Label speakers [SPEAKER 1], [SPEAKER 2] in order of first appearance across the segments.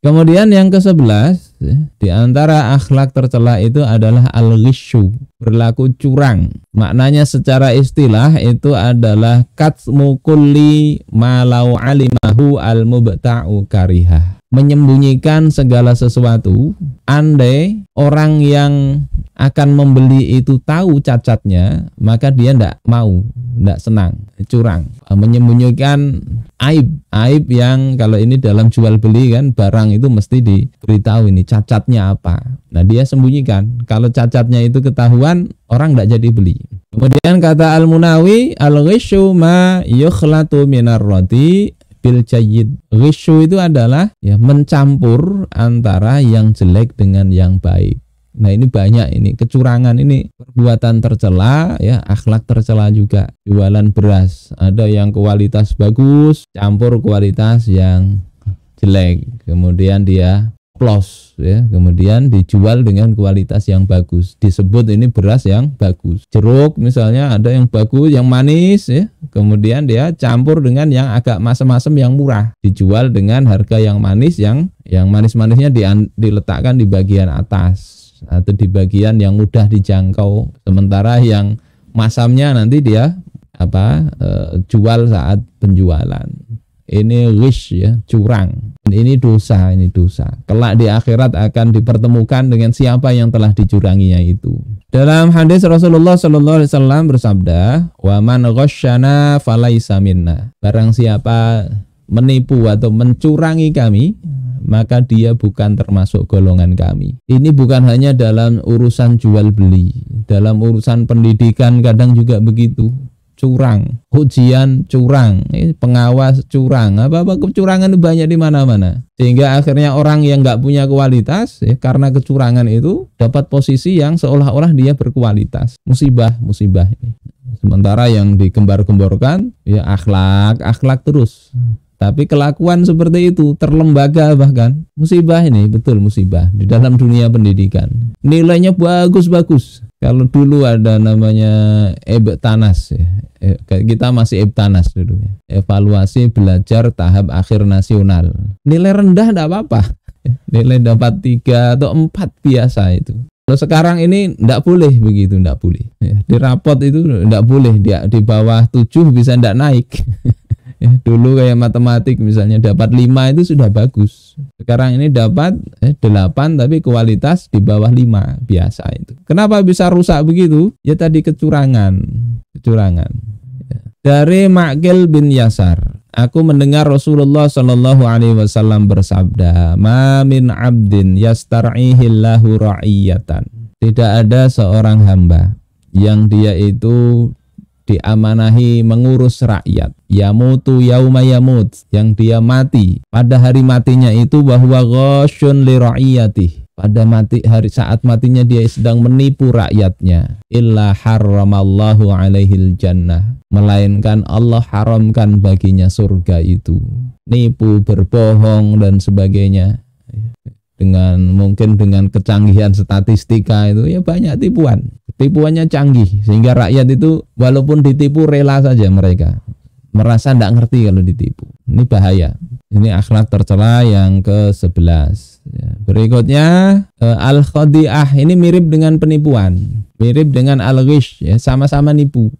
[SPEAKER 1] Kemudian yang ke-11 di antara akhlak tercela itu adalah al-ghisyu berlaku curang. Maknanya secara istilah itu adalah katmu kulli malau alimahu al mubta'u kariha. Menyembunyikan segala sesuatu, andai orang yang akan membeli itu tahu cacatnya, maka dia tidak mau, tidak senang, curang. Menyembunyikan aib, aib yang kalau ini dalam jual beli kan barang itu mesti diberitahu ini cacatnya apa. Nah dia sembunyikan. Kalau cacatnya itu ketahuan orang tidak jadi beli. Kemudian kata Al-Munawi, al-ghishu ma yukhlatu minar roti bil jayid. Ghishu itu adalah ya mencampur antara yang jelek dengan yang baik. Nah ini banyak ini kecurangan ini perbuatan tercela ya akhlak tercela juga jualan beras ada yang kualitas bagus campur kualitas yang jelek kemudian dia oplos ya kemudian dijual dengan kualitas yang bagus disebut ini beras yang bagus jeruk misalnya ada yang bagus yang manis ya kemudian dia campur dengan yang agak masem-masem yang murah dijual dengan harga yang manis yang yang manis-manisnya di, diletakkan di bagian atas atau di bagian yang mudah dijangkau sementara yang masamnya nanti dia apa e, jual saat penjualan ini wish ya curang ini dosa ini dosa kelak di akhirat akan dipertemukan dengan siapa yang telah dicuranginya itu dalam hadis Rasulullah Shallallahu Alaihi Wasallam bersabda wa man ghoshana falaisa minna barang siapa menipu atau mencurangi kami maka dia bukan termasuk golongan kami. Ini bukan hanya dalam urusan jual beli, dalam urusan pendidikan kadang juga begitu curang, ujian curang, pengawas curang, apa-apa kecurangan banyak di mana-mana. Sehingga akhirnya orang yang nggak punya kualitas ya, karena kecurangan itu dapat posisi yang seolah-olah dia berkualitas. Musibah, musibah Sementara yang dikembar gemborkan ya akhlak, akhlak terus. Tapi kelakuan seperti itu terlembaga bahkan musibah ini betul musibah di dalam dunia pendidikan. Nilainya bagus-bagus, kalau dulu ada namanya ebtanas ya. Eh, kita masih ebtanas dulu ya. evaluasi belajar tahap akhir nasional nilai rendah tidak apa-apa nilai dapat tiga atau empat biasa itu kalau sekarang ini tidak boleh begitu, tidak boleh. Ya, di rapot itu tidak boleh, dia di bawah tujuh bisa tidak naik. Ya, dulu kayak matematik misalnya dapat 5 itu sudah bagus. Sekarang ini dapat eh, 8 tapi kualitas di bawah 5 biasa itu. Kenapa bisa rusak begitu? Ya tadi kecurangan. Kecurangan. Ya. Dari Makil bin Yasar, aku mendengar Rasulullah Shallallahu alaihi wasallam bersabda, "Mamin 'abdin yastar'ihillahu ra'iyatan." Tidak ada seorang hamba yang dia itu diamanahi mengurus rakyat yamutu yauma yamut yang dia mati pada hari matinya itu bahwa ghasyun li ra'iyatih pada mati hari saat matinya dia sedang menipu rakyatnya illa harramallahu alaihil jannah melainkan Allah haramkan baginya surga itu nipu berbohong dan sebagainya dengan mungkin dengan kecanggihan statistika itu ya banyak tipuan tipuannya canggih sehingga rakyat itu walaupun ditipu rela saja mereka merasa tidak ngerti kalau ditipu ini bahaya ini akhlak tercela yang ke 11 ya. berikutnya eh, al khadiah ini mirip dengan penipuan mirip dengan al ghish ya sama-sama nipu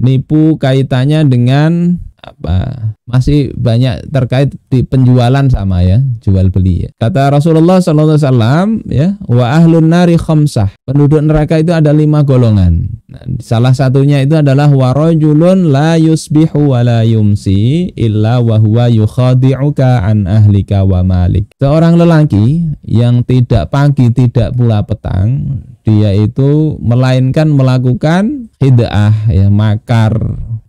[SPEAKER 1] nipu kaitannya dengan apa masih banyak terkait di penjualan sama ya jual beli ya kata Rasulullah SAW ya wa ahlun nari khamsah penduduk neraka itu ada lima golongan nah, salah satunya itu adalah warojulun la yusbihu wa la yumsi illa wa huwa yukhadi'uka an ahlika wa malik seorang lelaki yang tidak pagi tidak pula petang dia itu melainkan melakukan hid'ah ya makar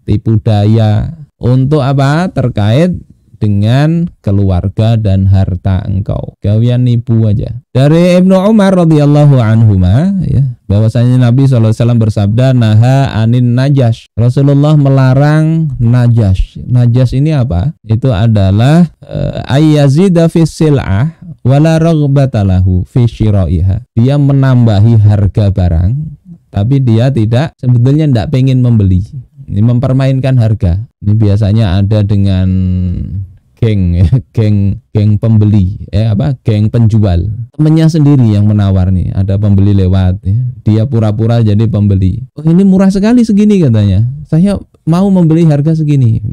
[SPEAKER 1] tipu daya untuk apa terkait dengan keluarga dan harta engkau. kalian nipu aja. Dari Ibnu Umar radhiyallahu anhu ya, bahwasanya Nabi SAW bersabda naha anin najas Rasulullah melarang najas najas ini apa? Itu adalah eh, ayazida fis sil'ah wala rogbatalahu fi Dia menambahi harga barang tapi dia tidak sebetulnya tidak pengen membeli ini mempermainkan harga. Ini biasanya ada dengan geng ya, geng geng pembeli ya apa geng penjual temennya sendiri yang menawar nih ada pembeli lewat ya. dia pura-pura jadi pembeli oh ini murah sekali segini katanya saya mau membeli harga segini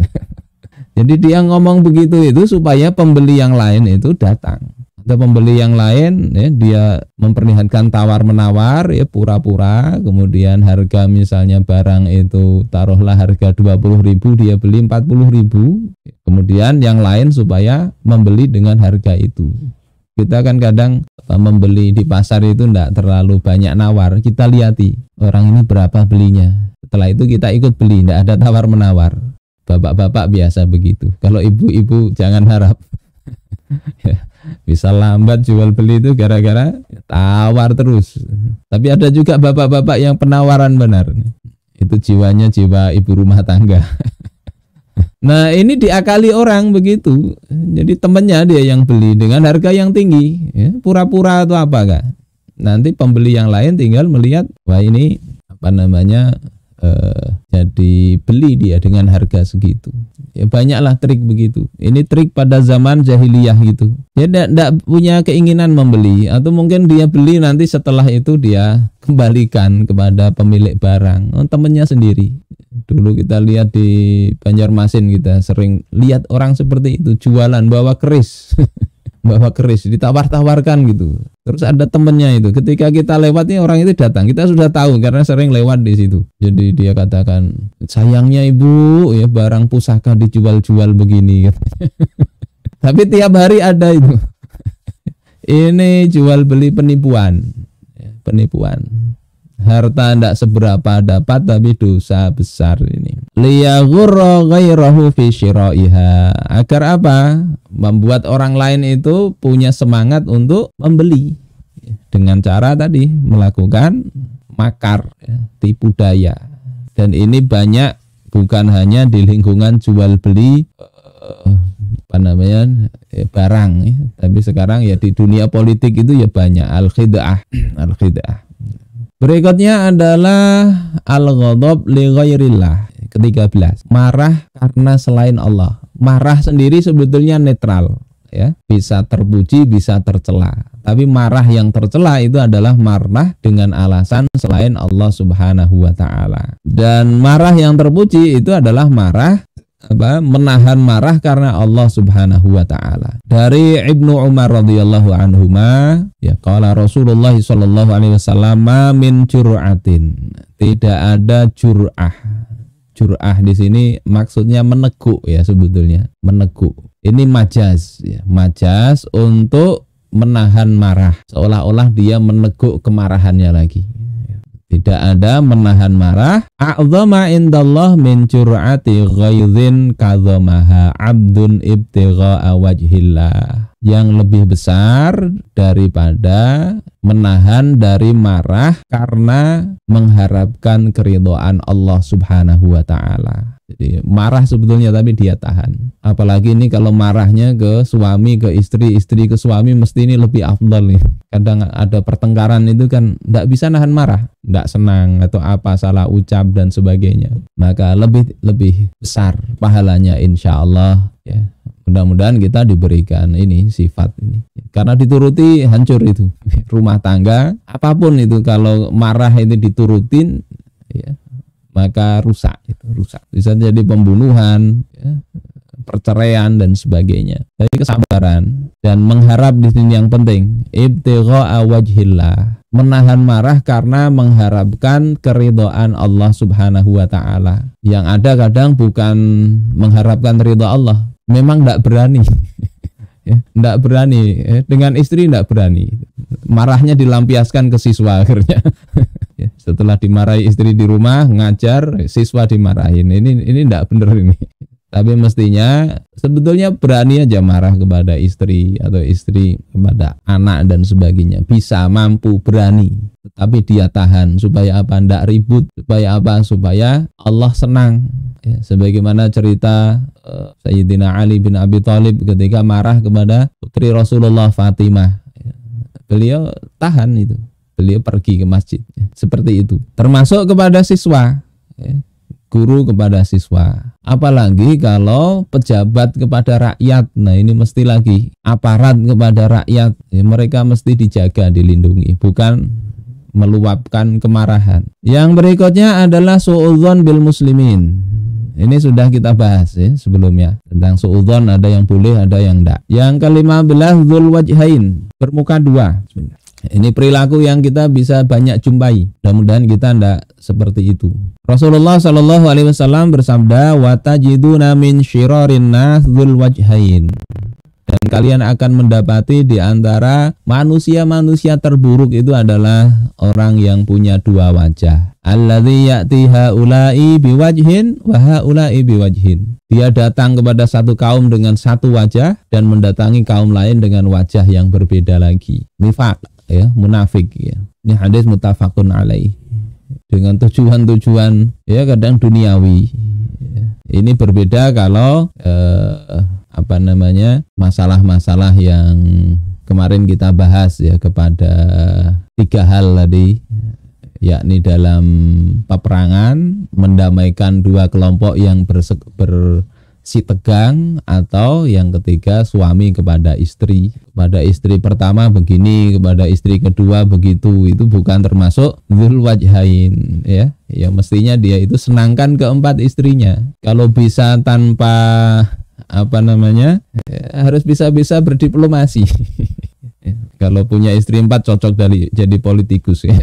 [SPEAKER 1] jadi dia ngomong begitu itu supaya pembeli yang lain itu datang ke pembeli yang lain ya dia memperlihatkan tawar menawar ya pura-pura kemudian harga misalnya barang itu taruhlah harga 20.000 dia beli 40.000 kemudian yang lain supaya membeli dengan harga itu kita kan kadang membeli di pasar itu tidak terlalu banyak nawar kita lihati orang ini berapa belinya setelah itu kita ikut beli tidak ada tawar menawar bapak-bapak biasa begitu kalau ibu-ibu jangan harap bisa lambat jual beli itu gara-gara tawar terus. Tapi ada juga bapak-bapak yang penawaran benar. Itu jiwanya jiwa ibu rumah tangga. Nah ini diakali orang begitu. Jadi temennya dia yang beli dengan harga yang tinggi. Ya, pura-pura atau apa kak? Nanti pembeli yang lain tinggal melihat, wah ini apa namanya eh, jadi beli dia dengan harga segitu. Ya, banyaklah trik begitu. Ini trik pada zaman jahiliyah gitu. Dia tidak punya keinginan membeli atau mungkin dia beli nanti setelah itu dia kembalikan kepada pemilik barang, oh, temennya sendiri. Dulu kita lihat di Banjarmasin kita sering lihat orang seperti itu jualan bawa keris. bawa keris ditawar-tawarkan gitu terus ada temennya itu ketika kita lewat nih orang itu datang kita sudah tahu karena sering lewat di situ jadi dia katakan sayangnya ibu ya barang pusaka dijual-jual begini tapi tiap hari ada itu ini jual beli penipuan ya, penipuan harta tidak seberapa dapat tapi dosa besar ini liyaghurra ghairahu fi syira'iha agar apa membuat orang lain itu punya semangat untuk membeli dengan cara tadi melakukan makar ya, tipu daya dan ini banyak bukan hanya di lingkungan jual beli eh, apa namanya ya barang ya. tapi sekarang ya di dunia politik itu ya banyak al khid'ah al khid'ah Berikutnya adalah al-ghadab li ghairillah. ke-13. Marah karena selain Allah. Marah sendiri sebetulnya netral ya, bisa terpuji, bisa tercela. Tapi marah yang tercela itu adalah marah dengan alasan selain Allah Subhanahu wa taala. Dan marah yang terpuji itu adalah marah apa, menahan marah karena Allah Subhanahu wa taala. Dari Ibnu Umar radhiyallahu anhu ya qala Rasulullah sallallahu alaihi wasallam min jur'atin. Tidak ada jur'ah. Jur'ah di sini maksudnya meneguk ya sebetulnya, meneguk. Ini majas, ya, majas untuk menahan marah, seolah-olah dia meneguk kemarahannya lagi. Tidak ada menahan marah. A'zama indallah min cur'ati ghaizin kadhamaha abdun ibtigha'a wajhillah yang lebih besar daripada menahan dari marah karena mengharapkan keridoan Allah Subhanahu wa taala. Jadi marah sebetulnya tapi dia tahan. Apalagi ini kalau marahnya ke suami, ke istri, istri ke suami mesti ini lebih afdal nih. Kadang ada pertengkaran itu kan tidak bisa nahan marah, tidak senang atau apa salah ucap dan sebagainya. Maka lebih lebih besar pahalanya insya Allah ya mudah-mudahan kita diberikan ini sifat ini karena dituruti hancur itu rumah tangga apapun itu kalau marah ini diturutin ya maka rusak itu rusak bisa jadi pembunuhan perceraian dan sebagainya. Jadi kesabaran dan mengharap di sini yang penting ibtigha awajhillah. menahan marah karena mengharapkan keridoan Allah Subhanahu wa taala. Yang ada kadang bukan mengharapkan ridha Allah, memang tidak berani. Tidak ya, berani eh, dengan istri tidak berani marahnya dilampiaskan ke siswa akhirnya ya, setelah dimarahi istri di rumah ngajar siswa dimarahin ini ini tidak benar ini tapi mestinya sebetulnya berani aja marah kepada istri atau istri kepada anak dan sebagainya. Bisa, mampu, berani. Tetapi dia tahan supaya apa? Tidak ribut. Supaya apa? Supaya Allah senang. Ya, sebagaimana cerita uh, Sayyidina Ali bin Abi Thalib ketika marah kepada putri Rasulullah Fatimah. Ya, beliau tahan itu. Beliau pergi ke masjid. Ya, seperti itu. Termasuk kepada siswa. Ya, guru kepada siswa Apalagi kalau pejabat kepada rakyat, nah ini mesti lagi aparat kepada rakyat, ya mereka mesti dijaga, dilindungi, bukan meluapkan kemarahan. Yang berikutnya adalah suudzon bil muslimin. Ini sudah kita bahas ya sebelumnya tentang suudzon ada yang boleh ada yang tidak. Yang kelima belas zul wajhain, bermuka dua. Bismillah. Ini perilaku yang kita bisa banyak jumpai. Mudah-mudahan kita tidak seperti itu. Rasulullah Shallallahu Alaihi Wasallam bersabda, "Watajiduna min shirorin nasul wajhain." Dan kalian akan mendapati di antara manusia-manusia terburuk itu adalah orang yang punya dua wajah. Alladzi ya'ti haula'i biwajhin wa haula'i biwajhin. Dia datang kepada satu kaum dengan satu wajah dan mendatangi kaum lain dengan wajah yang berbeda lagi. Nifak ya munafik ya ini hadis mutafakun alaih dengan tujuan-tujuan ya kadang duniawi ya. ini berbeda kalau eh, apa namanya masalah-masalah yang kemarin kita bahas ya kepada tiga hal tadi yakni dalam peperangan mendamaikan dua kelompok yang berse, ber, si tegang atau yang ketiga suami kepada istri kepada istri pertama begini kepada istri kedua begitu itu bukan termasuk dzul wajhain ya ya mestinya dia itu senangkan keempat istrinya kalau bisa tanpa apa namanya ya, harus bisa-bisa berdiplomasi ya, kalau punya istri empat cocok dari jadi politikus ya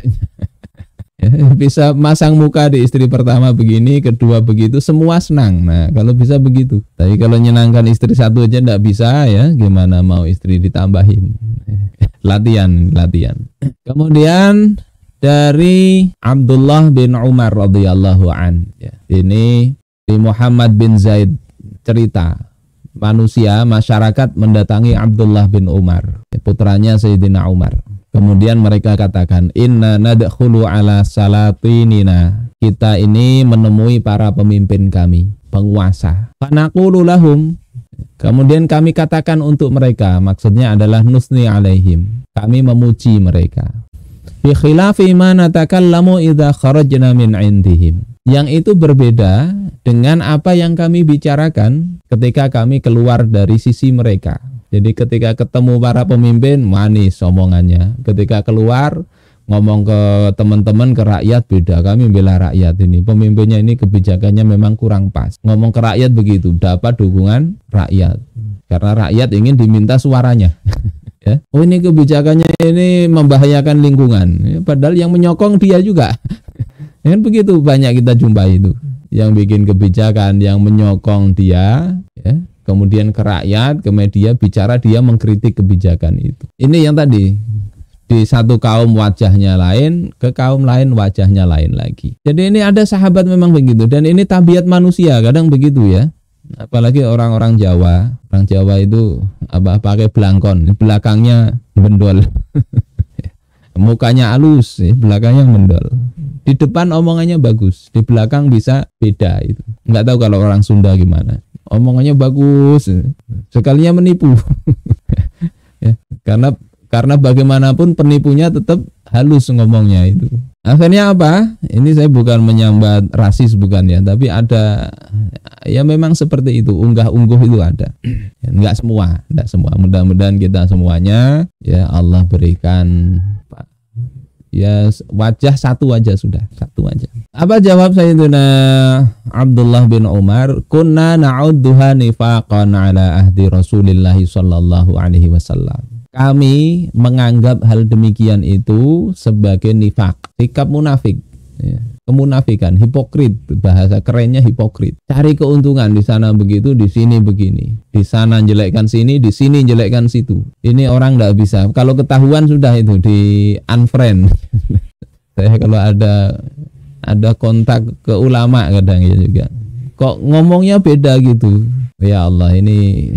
[SPEAKER 1] bisa masang muka di istri pertama begini, kedua begitu, semua senang. Nah, kalau bisa begitu. Tapi kalau nyenangkan istri satu aja ndak bisa ya, gimana mau istri ditambahin? latihan, latihan. Kemudian dari Abdullah bin Umar radhiyallahu an. Ya, ini di Muhammad bin Zaid cerita manusia masyarakat mendatangi Abdullah bin Umar putranya Sayyidina Umar Kemudian mereka katakan, "Inna nadkhulu ala salatinina." Kita ini menemui para pemimpin kami, penguasa. Panakulu lahum. Kemudian kami katakan untuk mereka, maksudnya adalah nusni alaihim. Kami memuji mereka. Bi khilafi ma natakallamu idza kharajna min indihim. Yang itu berbeda dengan apa yang kami bicarakan ketika kami keluar dari sisi mereka jadi ketika ketemu para pemimpin manis omongannya, ketika keluar ngomong ke teman-teman ke rakyat beda kami bela rakyat ini pemimpinnya ini kebijakannya memang kurang pas ngomong ke rakyat begitu dapat dukungan rakyat karena rakyat ingin diminta suaranya ya. Oh ini kebijakannya ini membahayakan lingkungan. Ya, padahal yang menyokong dia juga. ya, begitu banyak kita jumpai itu. Yang bikin kebijakan yang menyokong dia, ya kemudian ke rakyat, ke media bicara dia mengkritik kebijakan itu. Ini yang tadi di satu kaum wajahnya lain, ke kaum lain wajahnya lain lagi. Jadi ini ada sahabat memang begitu dan ini tabiat manusia kadang begitu ya. Apalagi orang-orang Jawa, orang Jawa itu apa pakai belangkon, belakangnya mendol, Mukanya halus, ya, belakangnya mendol. Di depan omongannya bagus, di belakang bisa beda itu. Nggak tahu kalau orang Sunda gimana omongannya bagus sekalinya menipu ya, karena karena bagaimanapun penipunya tetap halus ngomongnya itu akhirnya apa ini saya bukan menyambat rasis bukan ya tapi ada ya memang seperti itu unggah ungguh itu ada ya, nggak semua nggak semua mudah-mudahan kita semuanya ya Allah berikan ya wajah satu aja sudah satu aja apa jawab Sayyidina Abdullah bin Umar kunna na'udduha nifaqan ala ahdi Rasulillah sallallahu alaihi wasallam kami menganggap hal demikian itu sebagai nifak sikap munafik kemunafikan, hipokrit, bahasa kerennya hipokrit. Cari keuntungan di sana begitu, di sini begini. Di sana jelekkan sini, di sini jelekkan situ. Ini orang tidak bisa. Kalau ketahuan sudah itu di unfriend. Saya kalau ada ada kontak ke ulama kadang ya juga. Kok ngomongnya beda gitu. Ya Allah ini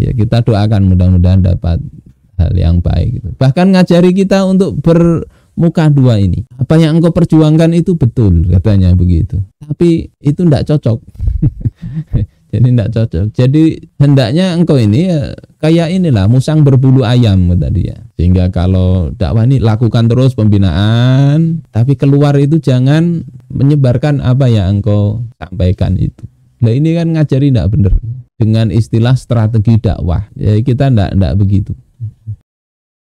[SPEAKER 1] ya kita doakan mudah-mudahan dapat hal yang baik gitu. Bahkan ngajari kita untuk ber muka dua ini. Apa yang engkau perjuangkan itu betul katanya begitu. Tapi itu tidak cocok. Jadi tidak cocok. Jadi hendaknya engkau ini ya, kayak inilah musang berbulu ayam tadi ya. Sehingga kalau dakwah ini lakukan terus pembinaan, tapi keluar itu jangan menyebarkan apa yang engkau sampaikan itu. Nah ini kan ngajari tidak benar dengan istilah strategi dakwah. Ya kita tidak tidak begitu.